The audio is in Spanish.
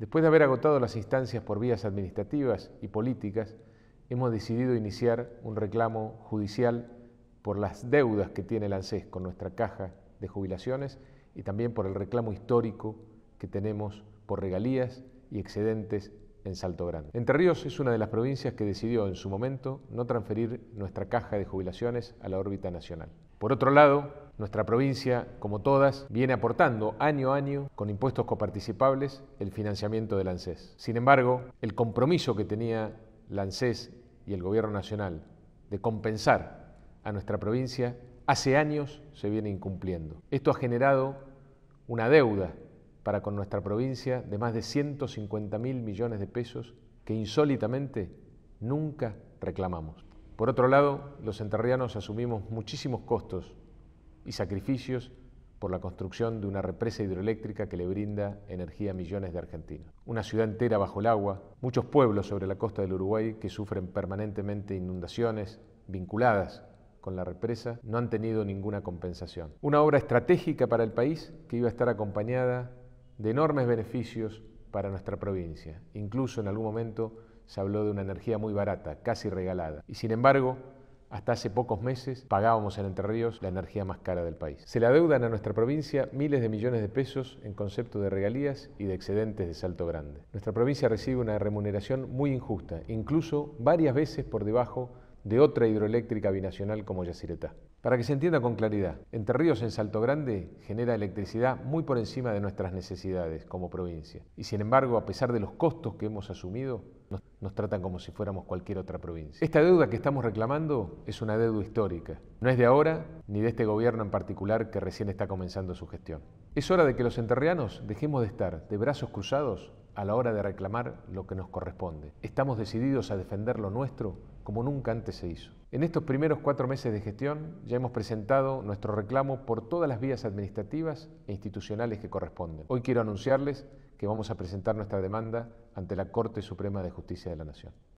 Después de haber agotado las instancias por vías administrativas y políticas, hemos decidido iniciar un reclamo judicial por las deudas que tiene el ANSES con nuestra caja de jubilaciones y también por el reclamo histórico que tenemos por regalías y excedentes en Salto Grande. Entre Ríos es una de las provincias que decidió en su momento no transferir nuestra caja de jubilaciones a la órbita nacional. Por otro lado, nuestra provincia, como todas, viene aportando año a año con impuestos coparticipables el financiamiento del ANSES. Sin embargo, el compromiso que tenía la y el Gobierno Nacional de compensar a nuestra provincia hace años se viene incumpliendo. Esto ha generado una deuda para con nuestra provincia de más de 150 mil millones de pesos que insólitamente nunca reclamamos. Por otro lado, los enterrianos asumimos muchísimos costos y sacrificios por la construcción de una represa hidroeléctrica que le brinda energía a millones de argentinos. Una ciudad entera bajo el agua, muchos pueblos sobre la costa del Uruguay que sufren permanentemente inundaciones vinculadas con la represa, no han tenido ninguna compensación. Una obra estratégica para el país que iba a estar acompañada de enormes beneficios para nuestra provincia. Incluso en algún momento se habló de una energía muy barata, casi regalada. Y sin embargo, hasta hace pocos meses pagábamos en Entre Ríos la energía más cara del país. Se le adeudan a nuestra provincia miles de millones de pesos en concepto de regalías y de excedentes de Salto Grande. Nuestra provincia recibe una remuneración muy injusta, incluso varias veces por debajo de otra hidroeléctrica binacional como Yacyretá. Para que se entienda con claridad, Entre Ríos en Salto Grande genera electricidad muy por encima de nuestras necesidades como provincia. Y sin embargo, a pesar de los costos que hemos asumido, nos, nos, tratan como si fuéramos cualquier otra provincia. Esta deuda que estamos reclamando es una deuda histórica. No es de ahora ni de este gobierno en particular que recién está comenzando su gestión. Es hora de que los enterrianos dejemos de estar de brazos cruzados a la hora de reclamar lo que nos corresponde. Estamos decididos a defender lo nuestro como nunca antes se hizo. En estos primeros cuatro meses de gestión ya hemos presentado nuestro reclamo por todas las vías administrativas e institucionales que corresponden. Hoy quiero anunciarles que vamos a presentar nuestra demanda ante la Corte Suprema de Justicia de la Nación.